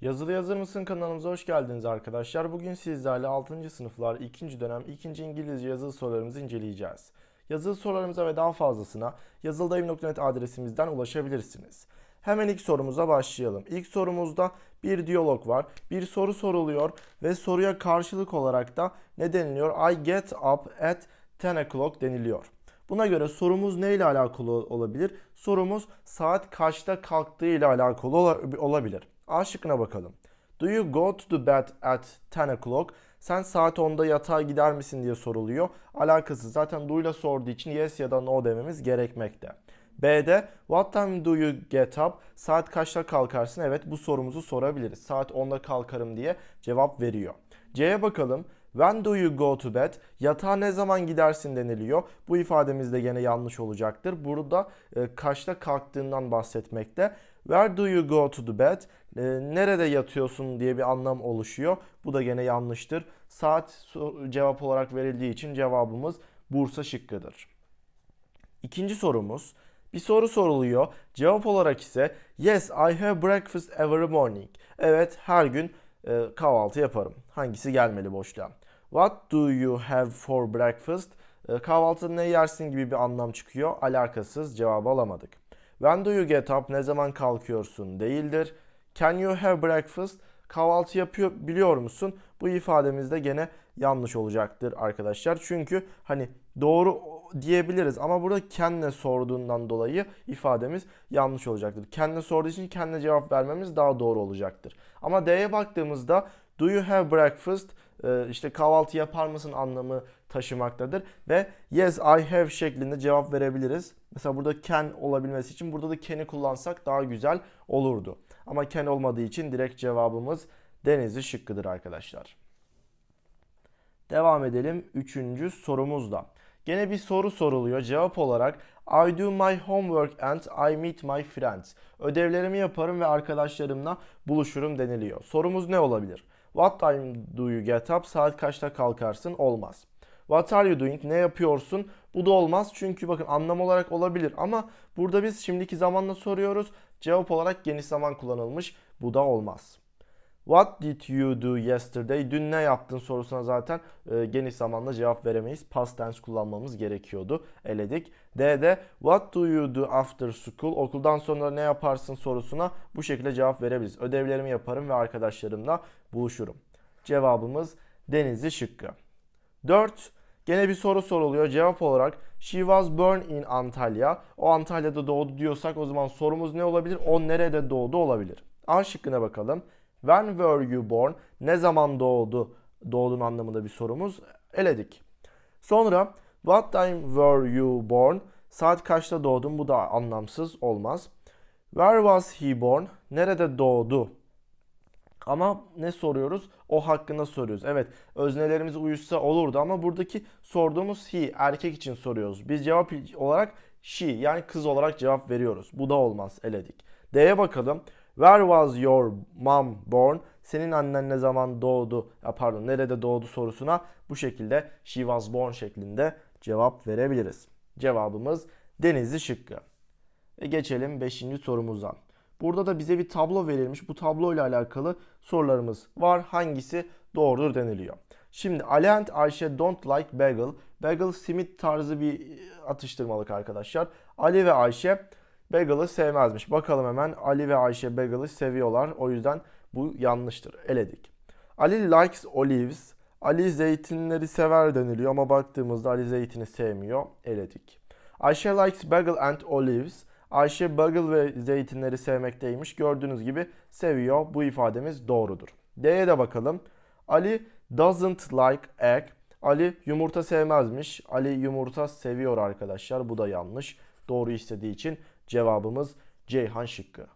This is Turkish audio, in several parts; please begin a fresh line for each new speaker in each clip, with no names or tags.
Yazılı Yazır mısın kanalımıza hoş geldiniz arkadaşlar. Bugün sizlerle 6. sınıflar 2. dönem 2. İngilizce yazılı sorularımızı inceleyeceğiz. Yazılı sorularımıza ve daha fazlasına yazıldayım.net adresimizden ulaşabilirsiniz. Hemen ilk sorumuza başlayalım. İlk sorumuzda bir diyalog var. Bir soru soruluyor ve soruya karşılık olarak da ne deniliyor? I get up at 10 o'clock deniliyor. Buna göre sorumuz ne ile alakalı olabilir? Sorumuz saat kaçta kalktığı ile alakalı olabilir. A şıkkına bakalım. Do you go to the bed at 10 o'clock? Sen saat 10'da yatağa gider misin diye soruluyor. Alakası zaten do ile sorduğu için yes ya da no dememiz gerekmekte. B'de what time do you get up? Saat kaçta kalkarsın? Evet bu sorumuzu sorabiliriz. Saat 10'da kalkarım diye cevap veriyor. C'ye bakalım. When do you go to bed? Yatağa ne zaman gidersin deniliyor. Bu ifademiz de gene yanlış olacaktır. Burada e, kaçta kalktığından bahsetmekte. Where do you go to the bed? E, nerede yatıyorsun diye bir anlam oluşuyor. Bu da gene yanlıştır. Saat cevap olarak verildiği için cevabımız Bursa şıkkıdır. İkinci sorumuz. Bir soru soruluyor. Cevap olarak ise Yes, I have breakfast every morning. Evet, her gün e, kahvaltı yaparım. Hangisi gelmeli boşluğa? What do you have for breakfast? E, kahvaltıda ne yersin gibi bir anlam çıkıyor. Alakasız cevabı alamadık. When do you get up? Ne zaman kalkıyorsun? Değildir. Can you have breakfast? Kahvaltı yapıyor biliyor musun? Bu ifademiz de gene yanlış olacaktır arkadaşlar. Çünkü hani doğru diyebiliriz ama burada kenle sorduğundan dolayı ifademiz yanlış olacaktır. Kenle sorduğu için kenle cevap vermemiz daha doğru olacaktır. Ama D'ye baktığımızda do you have breakfast? Ee, işte kahvaltı yapar mısın anlamı taşımaktadır. Ve yes I have şeklinde cevap verebiliriz. Mesela burada can olabilmesi için burada da can'i kullansak daha güzel olurdu. Ama can olmadığı için direkt cevabımız denizi şıkkıdır arkadaşlar. Devam edelim 3. sorumuzda. Gene bir soru soruluyor. Cevap olarak I do my homework and I meet my friends. Ödevlerimi yaparım ve arkadaşlarımla buluşurum deniliyor. Sorumuz ne olabilir? What time do you get up? Saat kaçta kalkarsın? Olmaz. What are you doing? Ne yapıyorsun? Bu da olmaz çünkü bakın anlam olarak olabilir ama burada biz şimdiki zamanla soruyoruz. Cevap olarak geniş zaman kullanılmış. Bu da olmaz. What did you do yesterday? Dün ne yaptın sorusuna zaten e, geniş zamanla cevap veremeyiz. Past tense kullanmamız gerekiyordu. Eledik. D'de what do you do after school? Okuldan sonra ne yaparsın sorusuna bu şekilde cevap verebiliriz. Ödevlerimi yaparım ve arkadaşlarımla buluşurum. Cevabımız Denizli şıkkı. 4. Gene bir soru soruluyor. Cevap olarak She was born in Antalya. O Antalya'da doğdu diyorsak o zaman sorumuz ne olabilir? O nerede doğdu olabilir. A şıkkına bakalım. When were you born? Ne zaman doğdu? Doğdun anlamında bir sorumuz eledik. Sonra what time were you born? Saat kaçta doğdun? Bu da anlamsız olmaz. Where was he born? Nerede doğdu? Ama ne soruyoruz? O hakkında soruyoruz. Evet öznelerimiz uyuşsa olurdu ama buradaki sorduğumuz he erkek için soruyoruz. Biz cevap olarak she yani kız olarak cevap veriyoruz. Bu da olmaz eledik. D'ye bakalım. Where was your mom born? Senin annen ne zaman doğdu? Ya pardon nerede doğdu sorusuna bu şekilde she was born şeklinde cevap verebiliriz. Cevabımız Denizli şıkkı. Ve geçelim 5. sorumuzdan. Burada da bize bir tablo verilmiş. Bu tablo ile alakalı sorularımız var. Hangisi doğrudur deniliyor. Şimdi Ali and Ayşe don't like bagel. Bagel simit tarzı bir e, atıştırmalık arkadaşlar. Ali ve Ayşe bagel'ı sevmezmiş. Bakalım hemen Ali ve Ayşe bagel'ı seviyorlar. O yüzden bu yanlıştır. Eledik. Ali likes olives. Ali zeytinleri sever deniliyor ama baktığımızda Ali zeytini sevmiyor. Eledik. Ayşe likes bagel and olives. Ayşe bagel ve zeytinleri sevmekteymiş. Gördüğünüz gibi seviyor. Bu ifademiz doğrudur. D'ye de bakalım. Ali doesn't like egg. Ali yumurta sevmezmiş. Ali yumurta seviyor arkadaşlar. Bu da yanlış. Doğru istediği için cevabımız Ceyhan şıkkı.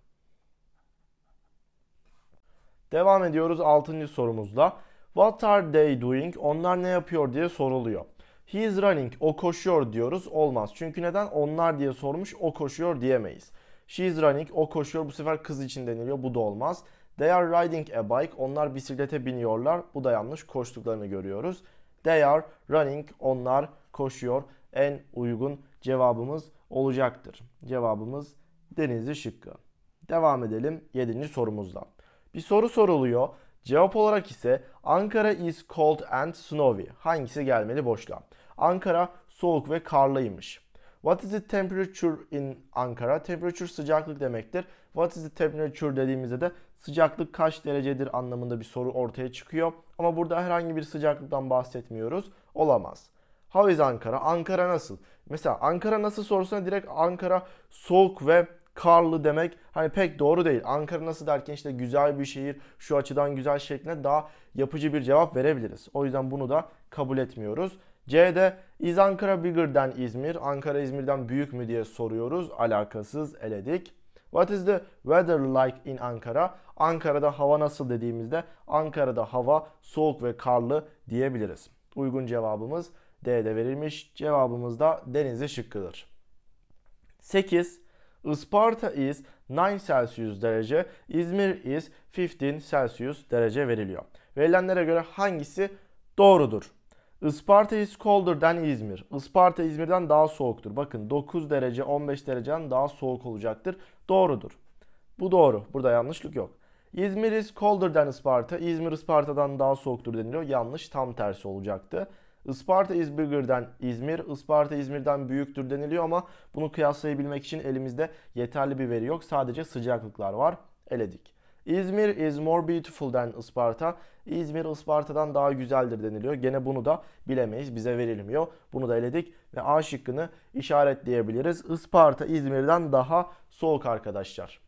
Devam ediyoruz 6. sorumuzda. What are they doing? Onlar ne yapıyor diye soruluyor. He is running. O koşuyor diyoruz. Olmaz. Çünkü neden? Onlar diye sormuş. O koşuyor diyemeyiz. She is running. O koşuyor. Bu sefer kız için deniliyor. Bu da olmaz. They are riding a bike. Onlar bisiklete biniyorlar. Bu da yanlış. Koştuklarını görüyoruz. They are running. Onlar koşuyor. En uygun cevabımız olacaktır. Cevabımız Denizli şıkkı. Devam edelim 7. sorumuzla. Bir soru soruluyor. Cevap olarak ise Ankara is cold and snowy. Hangisi gelmeli boşluğa? Ankara soğuk ve karlıymış. What is the temperature in Ankara? Temperature sıcaklık demektir. What is the temperature dediğimizde de sıcaklık kaç derecedir anlamında bir soru ortaya çıkıyor. Ama burada herhangi bir sıcaklıktan bahsetmiyoruz. Olamaz. How is Ankara? Ankara nasıl? Mesela Ankara nasıl sorusuna direkt Ankara soğuk ve karlı demek hani pek doğru değil. Ankara nasıl derken işte güzel bir şehir, şu açıdan güzel şeklinde daha yapıcı bir cevap verebiliriz. O yüzden bunu da kabul etmiyoruz. C'de is Ankara bigger than İzmir? Ankara İzmir'den büyük mü diye soruyoruz. Alakasız eledik. What is the weather like in Ankara? Ankara'da hava nasıl dediğimizde Ankara'da hava soğuk ve karlı diyebiliriz. Uygun cevabımız D'de verilmiş. Cevabımız da denize şıkkıdır. 8. Isparta is 9 Celsius derece, İzmir is 15 Celsius derece veriliyor. Verilenlere göre hangisi doğrudur? Isparta is colder than İzmir. Isparta İzmir'den daha soğuktur. Bakın 9 derece 15 dereceden daha soğuk olacaktır. Doğrudur. Bu doğru. Burada yanlışlık yok. İzmir is colder than Isparta. İzmir Isparta'dan daha soğuktur deniliyor. Yanlış tam tersi olacaktı. Isparta is bigger İzmir. Isparta İzmir'den büyüktür deniliyor ama bunu kıyaslayabilmek için elimizde yeterli bir veri yok. Sadece sıcaklıklar var. Eledik. İzmir is more beautiful than Isparta. İzmir Isparta'dan daha güzeldir deniliyor. Gene bunu da bilemeyiz. Bize verilmiyor. Bunu da eledik ve A şıkkını işaretleyebiliriz. Isparta İzmir'den daha soğuk arkadaşlar.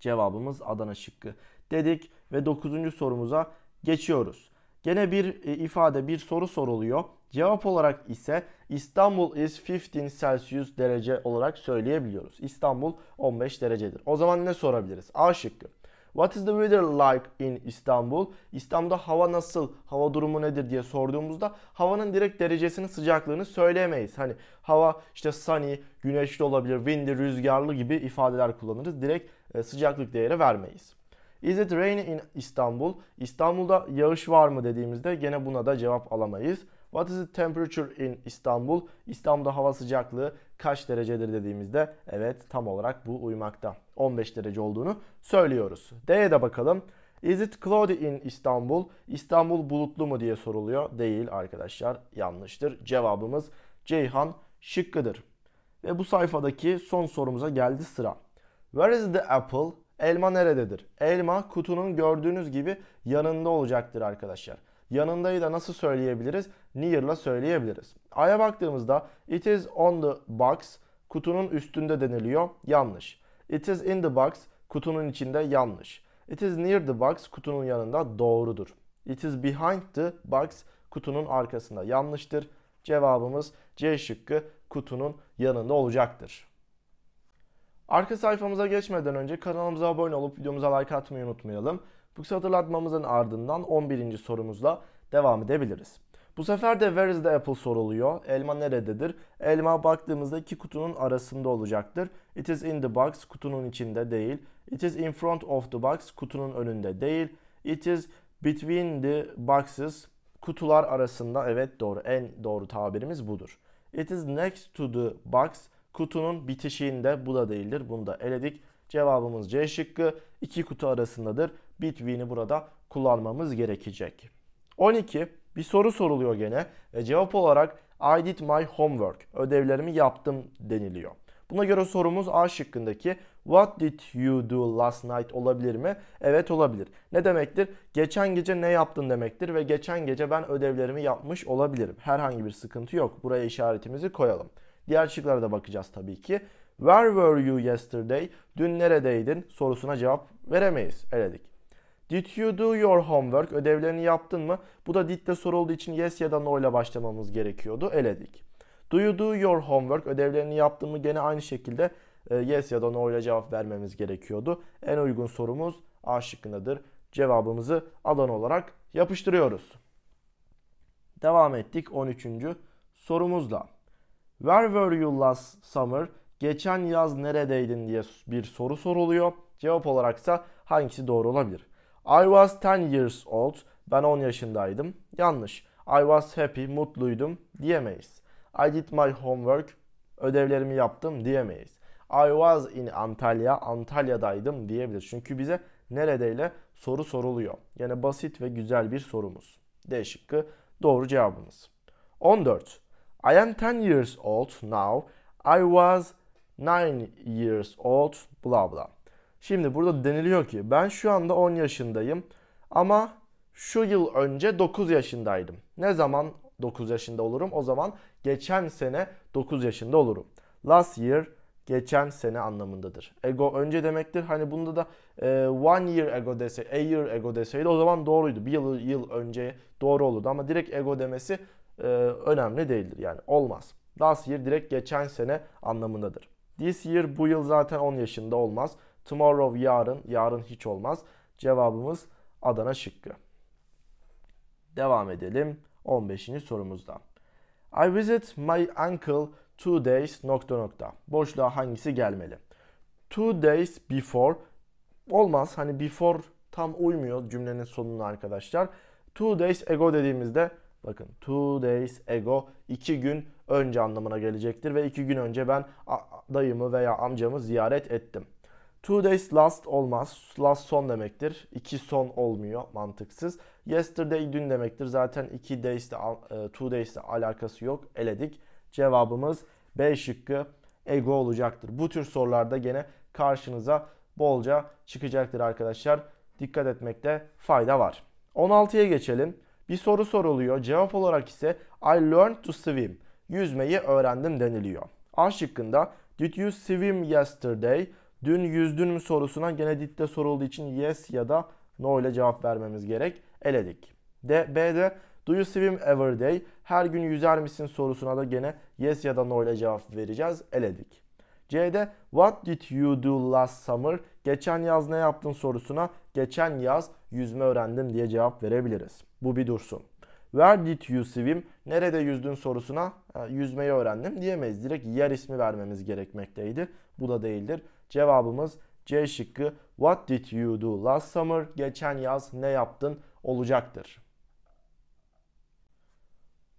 Cevabımız Adana şıkkı dedik ve 9. sorumuza geçiyoruz. Gene bir e, ifade, bir soru soruluyor. Cevap olarak ise İstanbul is 15 Celsius derece olarak söyleyebiliyoruz. İstanbul 15 derecedir. O zaman ne sorabiliriz? A şıkkı. What is the weather like in İstanbul? İstanbul'da hava nasıl, hava durumu nedir diye sorduğumuzda havanın direkt derecesini, sıcaklığını söyleyemeyiz. Hani hava işte sunny, güneşli olabilir, windy, rüzgarlı gibi ifadeler kullanırız. Direkt e, sıcaklık değeri vermeyiz. Is it rainy in İstanbul? İstanbul'da yağış var mı dediğimizde gene buna da cevap alamayız. What is the temperature in İstanbul? İstanbul'da hava sıcaklığı kaç derecedir dediğimizde evet tam olarak bu uymakta. 15 derece olduğunu söylüyoruz. D'ye de bakalım. Is it cloudy in İstanbul? İstanbul bulutlu mu diye soruluyor. Değil arkadaşlar yanlıştır. Cevabımız Ceyhan şıkkıdır. Ve bu sayfadaki son sorumuza geldi sıra. Where is the apple? Elma nerededir? Elma kutunun gördüğünüz gibi yanında olacaktır arkadaşlar. Yanındayı da nasıl söyleyebiliriz? Near'la söyleyebiliriz. A'ya baktığımızda it is on the box kutunun üstünde deniliyor. Yanlış. It is in the box kutunun içinde yanlış. It is near the box kutunun yanında doğrudur. It is behind the box kutunun arkasında yanlıştır. Cevabımız C şıkkı kutunun yanında olacaktır. Arka sayfamıza geçmeden önce kanalımıza abone olup videomuza like atmayı unutmayalım. Bu kısa hatırlatmamızın ardından 11. sorumuzla devam edebiliriz. Bu sefer de where is the apple soruluyor. Elma nerededir? Elma baktığımızda iki kutunun arasında olacaktır. It is in the box kutunun içinde değil. It is in front of the box kutunun önünde değil. It is between the boxes kutular arasında evet doğru en doğru tabirimiz budur. It is next to the box Kutunun bitişiğinde bu da değildir. Bunu da eledik. Cevabımız C şıkkı. İki kutu arasındadır. Between'i burada kullanmamız gerekecek. 12. Bir soru soruluyor gene. ve cevap olarak I did my homework. Ödevlerimi yaptım deniliyor. Buna göre sorumuz A şıkkındaki What did you do last night olabilir mi? Evet olabilir. Ne demektir? Geçen gece ne yaptın demektir ve geçen gece ben ödevlerimi yapmış olabilirim. Herhangi bir sıkıntı yok. Buraya işaretimizi koyalım. Diğer şıklara da bakacağız tabii ki. Where were you yesterday? Dün neredeydin? sorusuna cevap veremeyiz. Eledik. Did you do your homework? Ödevlerini yaptın mı? Bu da did'le sorulduğu için yes ya da no ile başlamamız gerekiyordu. Eledik. Do you do your homework? Ödevlerini yaptın mı? Gene aynı şekilde e, yes ya da no ile cevap vermemiz gerekiyordu. En uygun sorumuz A şıkkındadır. Cevabımızı alan olarak yapıştırıyoruz. Devam ettik 13. sorumuzla. Where were you last summer? Geçen yaz neredeydin diye bir soru soruluyor. Cevap olaraksa hangisi doğru olabilir? I was 10 years old. Ben 10 yaşındaydım. Yanlış. I was happy, mutluydum diyemeyiz. I did my homework, ödevlerimi yaptım diyemeyiz. I was in Antalya, Antalya'daydım diyebilir. Çünkü bize neredeyle soru soruluyor. Yani basit ve güzel bir sorumuz. D şıkkı doğru cevabımız. 14. I am 10 years old now. I was 9 years old bla bla. Şimdi burada deniliyor ki ben şu anda 10 yaşındayım ama şu yıl önce 9 yaşındaydım. Ne zaman 9 yaşında olurum? O zaman geçen sene 9 yaşında olurum. Last year geçen sene anlamındadır. Ego önce demektir. Hani bunda da e, one year ago dese, a year ago deseydi o zaman doğruydu. Bir yıl, yıl önce doğru olurdu ama direkt ego demesi e, önemli değildir. Yani olmaz. Last year direkt geçen sene anlamındadır. This year bu yıl zaten 10 yaşında olmaz. Tomorrow yarın, yarın hiç olmaz. Cevabımız Adana şıkkı. Devam edelim 15. sorumuzda. I visit my uncle two days nokta nokta. Boşluğa hangisi gelmeli? Two days before olmaz. Hani before tam uymuyor cümlenin sonuna arkadaşlar. Two days ago dediğimizde Bakın two days ago iki gün önce anlamına gelecektir ve iki gün önce ben dayımı veya amcamı ziyaret ettim. Two days last olmaz. Last son demektir. İki son olmuyor. Mantıksız. Yesterday dün demektir. Zaten iki days de, e, two days de alakası yok. Eledik. Cevabımız B şıkkı ego olacaktır. Bu tür sorularda gene karşınıza bolca çıkacaktır arkadaşlar. Dikkat etmekte fayda var. 16'ya geçelim. Bir soru soruluyor. Cevap olarak ise I learned to swim. Yüzmeyi öğrendim deniliyor. A şıkkında Did you swim yesterday? Dün yüzdün mü sorusuna gene did'de sorulduğu için yes ya da no ile cevap vermemiz gerek. Eledik. D, B'de Do you swim every day? Her gün yüzer misin sorusuna da gene yes ya da no ile cevap vereceğiz. Eledik. C'de What did you do last summer? Geçen yaz ne yaptın sorusuna geçen yaz yüzme öğrendim diye cevap verebiliriz. Bu bir dursun. Where did you swim? Nerede yüzdün sorusuna e, yüzmeyi öğrendim diyemeyiz. Direkt yer ismi vermemiz gerekmekteydi. Bu da değildir. Cevabımız C şıkkı What did you do last summer? Geçen yaz ne yaptın olacaktır.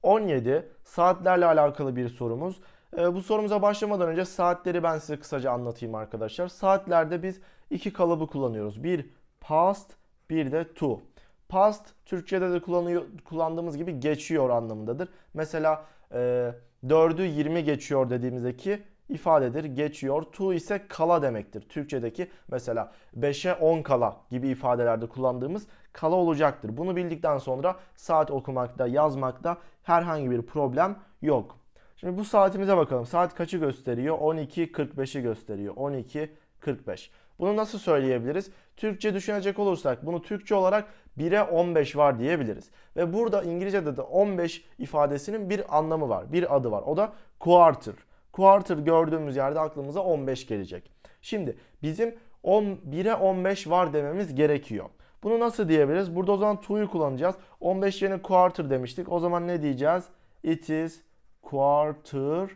17 saatlerle alakalı bir sorumuz. E, bu sorumuza başlamadan önce saatleri ben size kısaca anlatayım arkadaşlar. Saatlerde biz iki kalıbı kullanıyoruz. Bir past, bir de to. Past Türkçe'de de kullanıyor, kullandığımız gibi geçiyor anlamındadır. Mesela e, 4'ü 20 geçiyor dediğimizdeki ifadedir. Geçiyor. To ise kala demektir. Türkçedeki mesela 5'e 10 kala gibi ifadelerde kullandığımız kala olacaktır. Bunu bildikten sonra saat okumakta, yazmakta herhangi bir problem yok. Şimdi bu saatimize bakalım. Saat kaçı gösteriyor? 12.45'i gösteriyor. 12.45. Bunu nasıl söyleyebiliriz? Türkçe düşünecek olursak bunu Türkçe olarak 1'e 15 var diyebiliriz. Ve burada İngilizce'de de 15 ifadesinin bir anlamı var. Bir adı var. O da quarter. Quarter gördüğümüz yerde aklımıza 15 gelecek. Şimdi bizim 1'e 15 var dememiz gerekiyor. Bunu nasıl diyebiliriz? Burada o zaman to'yu kullanacağız. 15 yerine quarter demiştik. O zaman ne diyeceğiz? It is quarter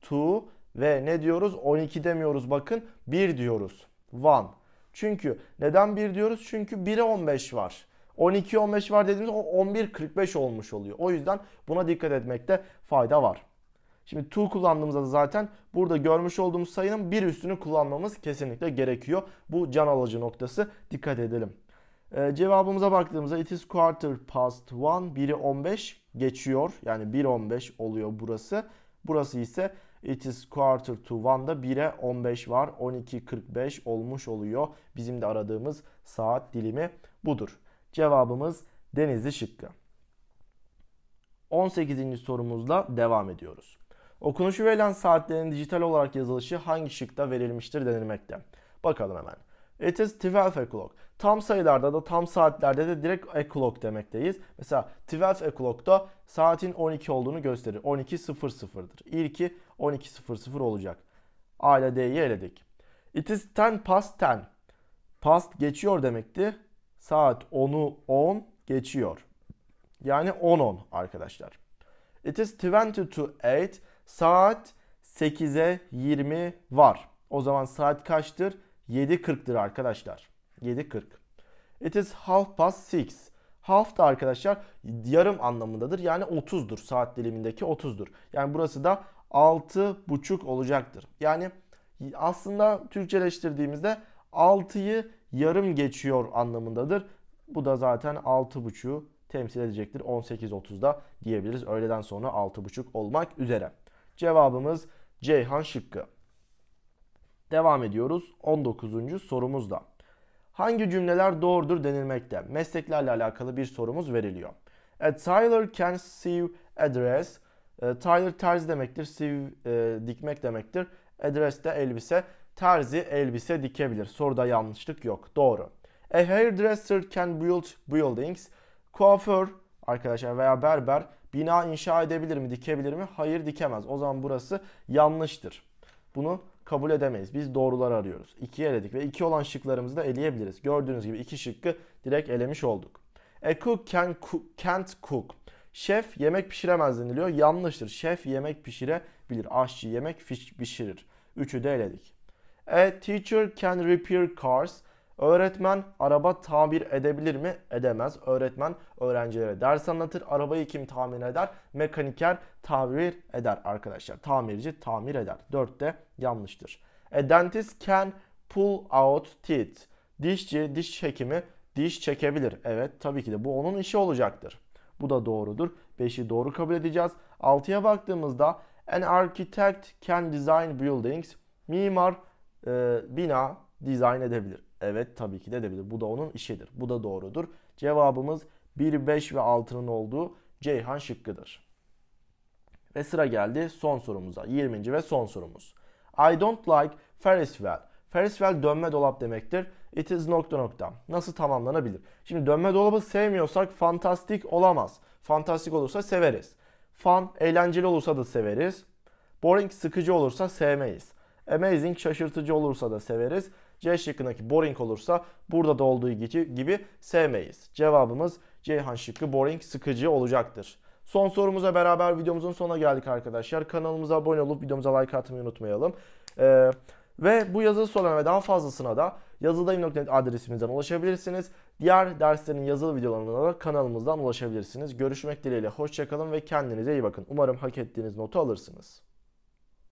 to ve ne diyoruz? 12 demiyoruz bakın. 1 diyoruz. 1. Çünkü neden 1 diyoruz? Çünkü 1'e 15 var. 12-15 var dediğimiz o 11-45 olmuş oluyor. O yüzden buna dikkat etmekte fayda var. Şimdi to kullandığımızda da zaten burada görmüş olduğumuz sayının bir üstünü kullanmamız kesinlikle gerekiyor. Bu can alıcı noktası dikkat edelim. Ee, cevabımıza baktığımızda it is quarter past one, biri 15 geçiyor. Yani 1.15 oluyor burası. Burası ise it is quarter to one'da 1'e 15 var. 12.45 olmuş oluyor. Bizim de aradığımız saat dilimi budur. Cevabımız Denizli şıkkı. 18. sorumuzla devam ediyoruz. Okunuşu verilen saatlerin dijital olarak yazılışı hangi şıkta verilmiştir denilmekte. Bakalım hemen. It is 12 o'clock. Tam sayılarda da tam saatlerde de direkt o'clock demekteyiz. Mesela 12 da saatin 12 olduğunu gösterir. 12.00'dır. İlki 12.00 olacak. A ile D'yi eledik. It is 10 past 10. Past geçiyor demekti saat 10'u 10 geçiyor. Yani 10-10 arkadaşlar. It is 20 to 8. Saat 8'e 20 var. O zaman saat kaçtır? 7.40'tır arkadaşlar. 7.40. It is half past 6. Half da arkadaşlar yarım anlamındadır. Yani 30'dur. Saat dilimindeki 30'dur. Yani burası da 6.30 olacaktır. Yani aslında Türkçeleştirdiğimizde 6'yı yarım geçiyor anlamındadır. Bu da zaten 6.5'u temsil edecektir. 18.30'da diyebiliriz. Öğleden sonra 6.30 olmak üzere. Cevabımız Ceyhan şıkkı. Devam ediyoruz 19. sorumuzda. Hangi cümleler doğrudur denilmekte? Mesleklerle alakalı bir sorumuz veriliyor. A Tyler can sew address. Tyler terzi demektir, sew e, dikmek demektir. Address de elbise terzi elbise dikebilir. Soruda yanlışlık yok. Doğru. A e, hairdresser can build buildings. Kuaför arkadaşlar veya berber bina inşa edebilir mi, dikebilir mi? Hayır dikemez. O zaman burası yanlıştır. Bunu kabul edemeyiz. Biz doğrular arıyoruz. 2'yi eledik ve iki olan şıklarımızı da eleyebiliriz. Gördüğünüz gibi iki şıkkı direkt elemiş olduk. A e, cook can cook, can't cook. Şef yemek pişiremez deniliyor. Yanlıştır. Şef yemek pişirebilir. Aşçı yemek pişirir. Üçü de eledik. A teacher can repair cars. Öğretmen araba tamir edebilir mi? Edemez. Öğretmen öğrencilere ders anlatır. Arabayı kim tamir eder? Mekaniker tamir eder arkadaşlar. Tamirci tamir eder. 4 de yanlıştır. A dentist can pull out teeth. Dişçi, diş hekimi diş çekebilir. Evet tabii ki de bu onun işi olacaktır. Bu da doğrudur. 5'i doğru kabul edeceğiz. 6'ya baktığımızda an architect can design buildings. Mimar e, bina dizayn edebilir. Evet tabii ki de edebilir. Bu da onun işidir. Bu da doğrudur. Cevabımız 1, 5 ve 6'nın olduğu Ceyhan şıkkıdır. Ve sıra geldi son sorumuza. 20. ve son sorumuz. I don't like Ferris wheel. Ferris wheel dönme dolap demektir. It is nokta nokta. Nasıl tamamlanabilir? Şimdi dönme dolabı sevmiyorsak fantastik olamaz. Fantastik olursa severiz. Fun eğlenceli olursa da severiz. Boring sıkıcı olursa sevmeyiz. Amazing şaşırtıcı olursa da severiz. C şıkkındaki boring olursa burada da olduğu gibi sevmeyiz. Cevabımız Ceyhan şıkkı boring sıkıcı olacaktır. Son sorumuza beraber videomuzun sonuna geldik arkadaşlar. Kanalımıza abone olup videomuza like atmayı unutmayalım. Ee, ve bu yazılı sorularına ve daha fazlasına da yazıldayım.net adresimizden ulaşabilirsiniz. Diğer derslerin yazılı videolarına da kanalımızdan ulaşabilirsiniz. Görüşmek dileğiyle hoşçakalın ve kendinize iyi bakın. Umarım hak ettiğiniz notu alırsınız.